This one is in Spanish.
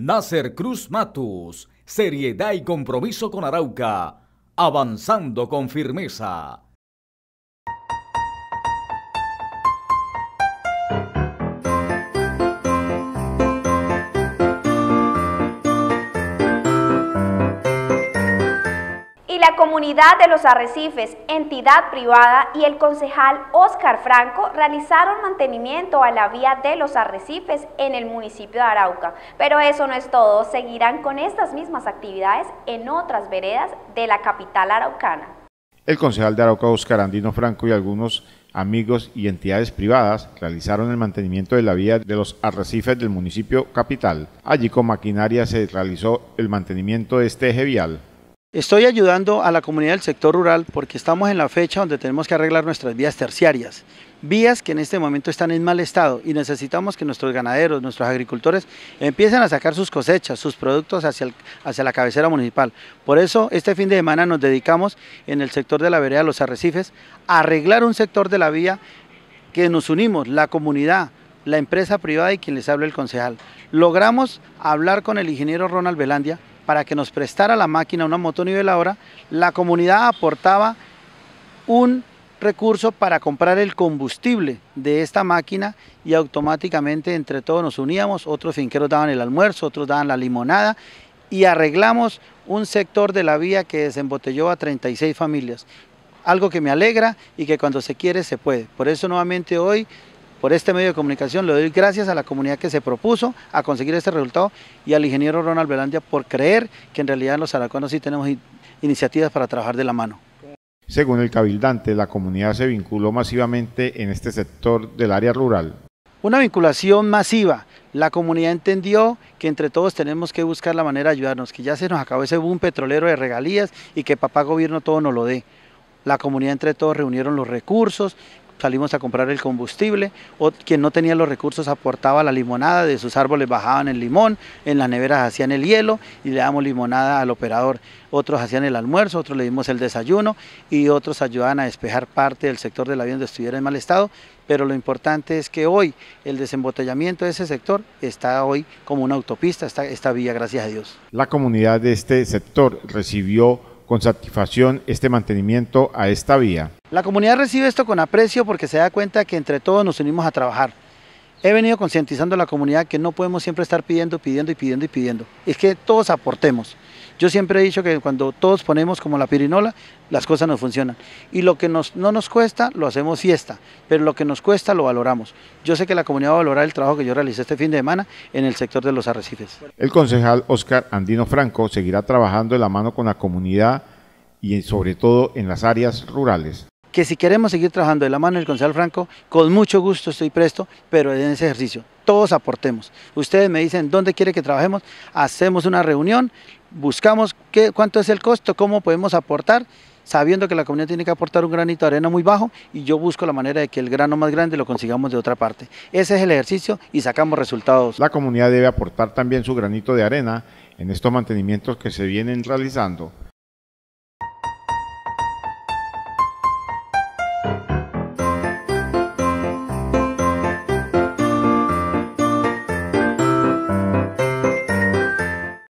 Nasser Cruz Matus, seriedad y compromiso con Arauca, avanzando con firmeza. la comunidad de los arrecifes, entidad privada y el concejal Óscar Franco realizaron mantenimiento a la vía de los arrecifes en el municipio de Arauca. Pero eso no es todo, seguirán con estas mismas actividades en otras veredas de la capital araucana. El concejal de Arauca, Óscar Andino Franco y algunos amigos y entidades privadas realizaron el mantenimiento de la vía de los arrecifes del municipio capital. Allí con maquinaria se realizó el mantenimiento de este eje vial. Estoy ayudando a la comunidad del sector rural porque estamos en la fecha donde tenemos que arreglar nuestras vías terciarias, vías que en este momento están en mal estado y necesitamos que nuestros ganaderos, nuestros agricultores empiecen a sacar sus cosechas, sus productos hacia, hacia la cabecera municipal. Por eso este fin de semana nos dedicamos en el sector de la vereda Los Arrecifes a arreglar un sector de la vía que nos unimos, la comunidad, la empresa privada y quien les habla el concejal. Logramos hablar con el ingeniero Ronald Velandia para que nos prestara la máquina, una motoniveladora, la comunidad aportaba un recurso para comprar el combustible de esta máquina y automáticamente entre todos nos uníamos, otros finqueros daban el almuerzo, otros daban la limonada y arreglamos un sector de la vía que desembotelló a 36 familias. Algo que me alegra y que cuando se quiere se puede. Por eso nuevamente hoy por este medio de comunicación. Le doy gracias a la comunidad que se propuso a conseguir este resultado y al ingeniero Ronald Belandia por creer que en realidad los aracuanos sí tenemos iniciativas para trabajar de la mano. Según el cabildante, la comunidad se vinculó masivamente en este sector del área rural. Una vinculación masiva. La comunidad entendió que entre todos tenemos que buscar la manera de ayudarnos, que ya se nos acabó ese boom petrolero de regalías y que papá gobierno todo nos lo dé. La comunidad entre todos reunieron los recursos, salimos a comprar el combustible, o quien no tenía los recursos aportaba la limonada, de sus árboles bajaban el limón, en las neveras hacían el hielo y le damos limonada al operador. Otros hacían el almuerzo, otros le dimos el desayuno y otros ayudaban a despejar parte del sector del avión donde estuviera en mal estado, pero lo importante es que hoy el desembotellamiento de ese sector está hoy como una autopista, está esta vía, gracias a Dios. La comunidad de este sector recibió con satisfacción este mantenimiento a esta vía. La comunidad recibe esto con aprecio porque se da cuenta que entre todos nos unimos a trabajar. He venido concientizando a la comunidad que no podemos siempre estar pidiendo, pidiendo y pidiendo y pidiendo. Es que todos aportemos. Yo siempre he dicho que cuando todos ponemos como la pirinola, las cosas nos funcionan. Y lo que no nos cuesta, lo hacemos fiesta, pero lo que nos cuesta, lo valoramos. Yo sé que la comunidad va a valorar el trabajo que yo realicé este fin de semana en el sector de los arrecifes. El concejal Oscar Andino Franco seguirá trabajando de la mano con la comunidad y sobre todo en las áreas rurales que si queremos seguir trabajando de la mano del concejal Franco, con mucho gusto estoy presto, pero en ese ejercicio todos aportemos. Ustedes me dicen dónde quiere que trabajemos, hacemos una reunión, buscamos qué, cuánto es el costo, cómo podemos aportar, sabiendo que la comunidad tiene que aportar un granito de arena muy bajo y yo busco la manera de que el grano más grande lo consigamos de otra parte. Ese es el ejercicio y sacamos resultados. La comunidad debe aportar también su granito de arena en estos mantenimientos que se vienen realizando